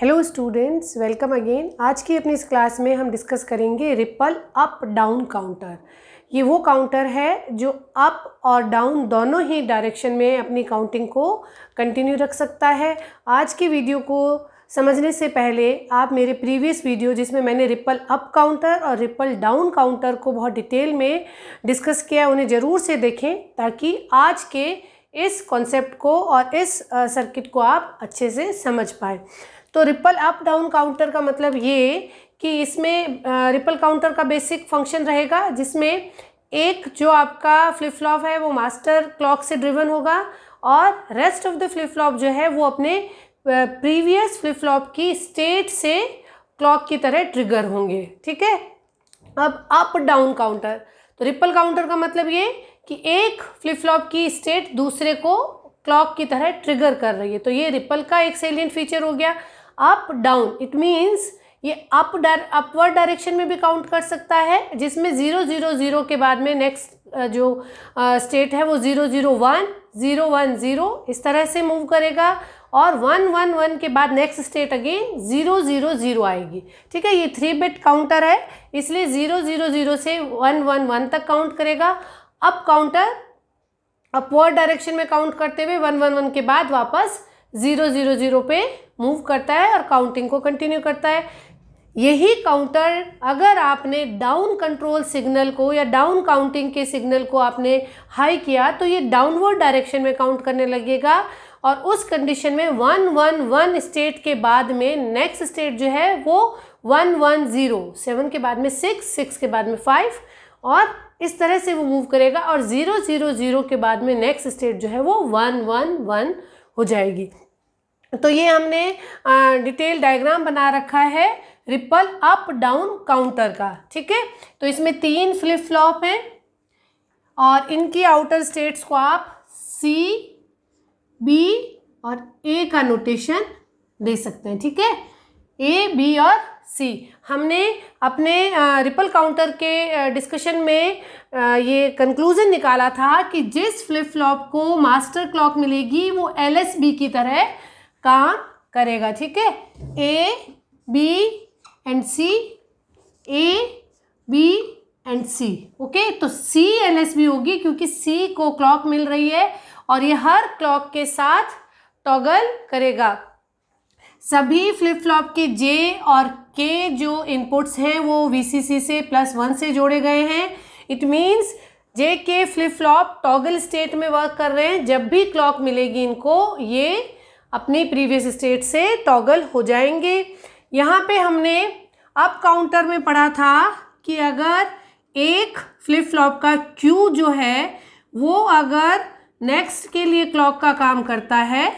hello students welcome again आज की अपनी इस क्लास में हम डिस्कस करेंगे रिपल अप डाउन काउंटर ये वो काउंटर है जो अप और डाउन दोनों ही डायरेक्शन में अपनी काउंटिंग को कंटिन्यू रख सकता है आज की वीडियो को समझने से पहले आप मेरे प्रीवियस वीडियो जिसमें मैंने रिपल अप काउंटर और रिपल डाउन काउंटर को बहुत डिटेल में डिस्कस किया उन्हें ज़रूर से देखें ताकि आज के इस कॉन्सेप्ट को और इस सर्किट को आप अच्छे से समझ पाए तो रिपल अप डाउन काउंटर का मतलब ये कि इसमें रिपल काउंटर का बेसिक फंक्शन रहेगा जिसमें एक जो आपका फ्लिप फ्लॉप है वो मास्टर क्लॉक से ड्रिवन होगा और rest of the flip flop जो है वो अपने प्रीवियस फ्लिप फ्लॉप की स्टेट से क्लॉक की तरह ट्रिगर होंगे ठीक है अब अप डाउन काउंटर तो रिपल काउंटर का मतलब ये कि एक फ्लिप फ्लॉप की स्टेट दूसरे को क्लॉक की तरह ट्रिगर कर रही है तो ये रिपल का एक सेलियंट फीचर हो गया अप डाउन इट मीन्स ये अप डर अपवर्ड डायरेक्शन में भी काउंट कर सकता है जिसमें ज़ीरो ज़ीरो ज़ीरो के बाद में नेक्स्ट जो स्टेट है वो zero zero one zero one zero इस तरह से मूव करेगा और वन वन वन के बाद next state again zero zero zero आएगी ठीक है ये थ्री बिट काउंटर है इसलिए ज़ीरो ज़ीरो ज़ीरो से वन वन वन तक काउंट करेगा अप काउंटर अपवर्ड डायरेक्शन में काउंट करते हुए वन वन वन के बाद वापस ज़ीरो ज़ीरो ज़ीरो पे मूव करता है और काउंटिंग को कंटिन्यू करता है यही काउंटर अगर आपने डाउन कंट्रोल सिग्नल को या डाउन काउंटिंग के सिग्नल को आपने हाई किया तो ये डाउनवर्ड डायरेक्शन में काउंट करने लगेगा और उस कंडीशन में वन वन वन स्टेट के बाद में नेक्स्ट स्टेट जो है वो वन वन ज़ीरो सेवन के बाद में सिक्स सिक्स के बाद में फाइव और इस तरह से वो मूव करेगा और ज़ीरो ज़ीरो ज़ीरो के बाद में नेक्स्ट स्टेट जो है वो वन वन वन हो जाएगी तो ये हमने डिटेल डायग्राम बना रखा है रिपल अप डाउन काउंटर का ठीक है तो इसमें तीन फ्लिप फ्लॉप हैं और इनकी आउटर स्टेट्स को आप सी बी और ए का नोटेशन दे सकते हैं ठीक है ए बी और सी हमने अपने रिपल काउंटर के डिस्कशन में ये कंक्लूज़न निकाला था कि जिस फ्लिप फ्लॉप को मास्टर क्लॉक मिलेगी वो एल की तरह काम करेगा ठीक है A B and C A B and C okay तो सी एल एस बी होगी क्योंकि सी को क्लॉक मिल रही है और ये हर क्लॉक के साथ टॉगल करेगा सभी फ्लिप फ्लॉप के जे और के जो इनपुट्स हैं वो वीसीसी से प्लस वन से जोड़े गए हैं it means J K flip flop toggle state में वर्क कर रहे हैं जब भी क्लॉक मिलेगी इनको ये अपनी प्रीवियस स्टेट से टॉगल हो जाएंगे यहाँ पे हमने अप काउंटर में पढ़ा था कि अगर एक फ्लिप फ्लॉप का क्यू जो है वो अगर नेक्स्ट के लिए क्लॉक का काम करता है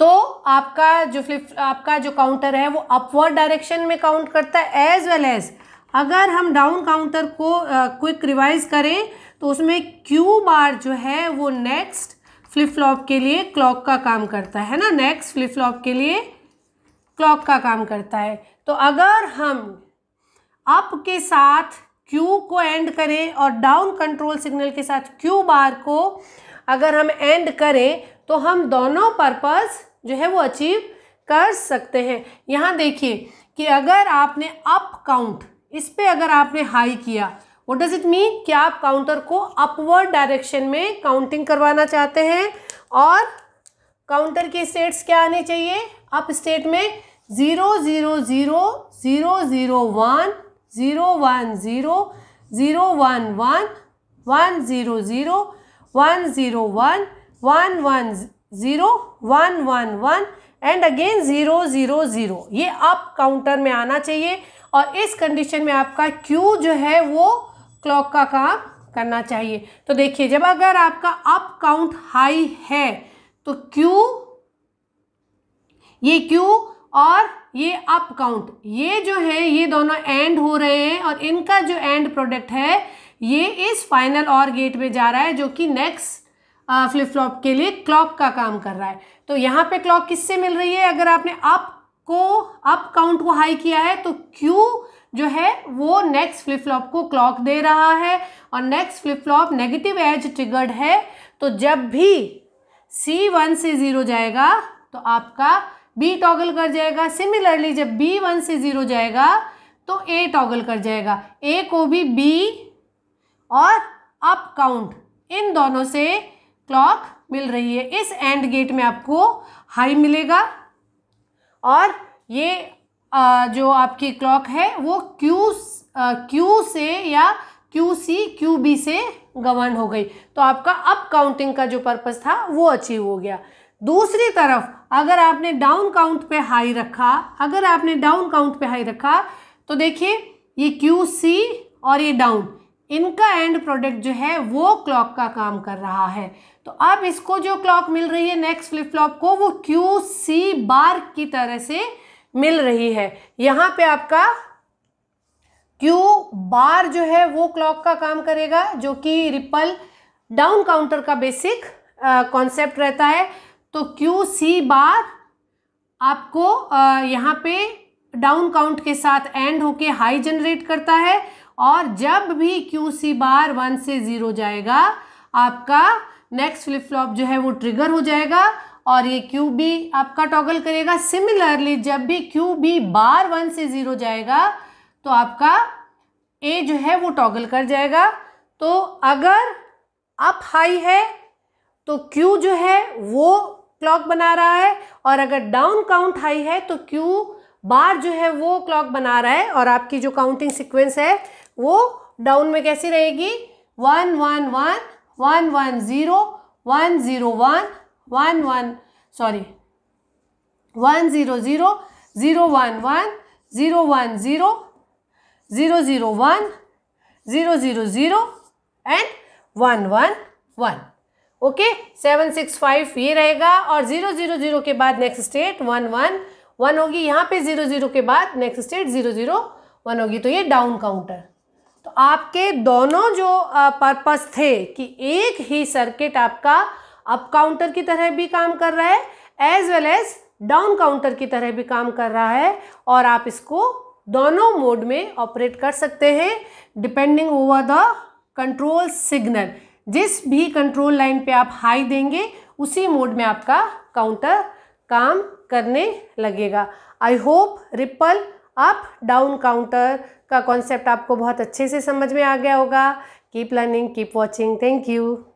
तो आपका जो फ्लिप आपका जो काउंटर है वो अपवर्ड डायरेक्शन में काउंट करता है एज वेल एज अगर हम डाउन काउंटर को क्विक रिवाइज करें तो उसमें क्यू बार जो है वो नेक्स्ट फ्लिप फ्लॉप के लिए क्लॉक का काम करता है ना नेक्स्ट फ्लिप फ्लॉप के लिए क्लॉक का काम करता है तो अगर हम अप के साथ क्यू को एंड करें और डाउन कंट्रोल सिग्नल के साथ क्यू बार को अगर हम एंड करें तो हम दोनों पर्पज़ जो है वो अचीव कर सकते हैं यहाँ देखिए कि अगर आपने अप काउंट इस पर अगर आपने हाई किया वट डज़ इट मीन कि आप काउंटर को अपवर्ड डायरेक्शन में काउंटिंग करवाना चाहते हैं और काउंटर के स्टेट्स क्या आने चाहिए अप स्टेट में zero zero zero zero zero one zero one zero zero one one one zero zero one zero one one one zero one one one and again zero zero zero ये up counter में आना चाहिए और इस condition में आपका Q जो है वो क्लॉक का काम करना चाहिए तो देखिए जब अगर आपका अप काउंट हाई है तो क्यू ये क्यू और ये अप काउंट ये जो है ये दोनों एंड हो रहे हैं और इनका जो एंड प्रोडक्ट है ये इस फाइनल और गेट में जा रहा है जो कि नेक्स्ट फ्लिप फ्लॉप के लिए क्लॉक का काम कर रहा है तो यहाँ पे क्लॉक किससे मिल रही है अगर आपने अप को अप काउंट को हाई किया है तो क्यू जो है वो नेक्स्ट फ्लिप फ्लॉप को क्लॉक दे रहा है और next flip flop negative edge triggered है तो जब भी सी वन से ज़ीरो जाएगा तो आपका बी टॉगल कर जाएगा सिमिलरली जब बी वन से ज़ीरो जाएगा तो ए टॉगल कर जाएगा ए को भी बी और अप काउंट इन दोनों से क्लॉक मिल रही है इस एंड गेट में आपको हाई मिलेगा और ये जो आपकी क्लॉक है वो क्यू क्यू से या क्यू सी क्यू बी से गवर्न हो गई तो आपका अप काउंटिंग का जो पर्पज़ था वो अचीव हो गया दूसरी तरफ अगर आपने डाउन काउंट पे हाई रखा अगर आपने डाउन काउंट पे हाई रखा तो देखिए ये क्यू सी और ये डाउन इनका एंड प्रोडक्ट जो है वो क्लॉक का काम कर रहा है तो अब इसको जो क्लॉक मिल रही है नेक्स्ट फ्लिप फ्लॉप को वो क्यू सी बार की तरह से मिल रही है यहाँ पे आपका क्यू बार जो है वो क्लॉक का काम करेगा जो कि रिपल डाउन काउंटर का बेसिक कॉन्सेप्ट रहता है तो क्यू सी बार आपको uh, यहाँ पे डाउन काउंट के साथ एंड होके हाई जनरेट करता है और जब भी क्यू सी बार वन से ज़ीरो जाएगा आपका नेक्स्ट फ्लिप फ्लॉप जो है वो ट्रिगर हो जाएगा और ये क्यू बी आपका टॉगल करेगा सिमिलरली जब भी क्यू बी बार वन से ज़ीरो जाएगा तो आपका ए जो है वो टॉगल कर जाएगा तो अगर अप हाई है तो क्यू जो है वो क्लॉक बना रहा है और अगर डाउन काउंट हाई है तो क्यू बार जो है वो क्लॉक बना रहा है और आपकी जो काउंटिंग सिक्वेंस है वो डाउन में कैसी रहेगी one one one one one zero one zero one one one sorry one zero zero zero one one zero one zero zero zero one zero zero zero and one one one okay seven six five ये रहेगा और zero zero zero के बाद next state one one one होगी यहाँ पे zero zero के बाद next state zero zero one होगी तो ये डाउन काउंटर तो आपके दोनों जो पर्पस थे कि एक ही सर्किट आपका अप काउंटर की तरह भी काम कर रहा है as well as down counter की तरह भी काम कर रहा है और आप इसको दोनों मोड में ऑपरेट कर सकते हैं depending over the control signal जिस भी कंट्रोल लाइन पे आप हाई देंगे उसी मोड में आपका काउंटर काम करने लगेगा I hope ripple up down counter का कॉन्सेप्ट आपको बहुत अच्छे से समझ में आ गया होगा keep learning keep watching thank you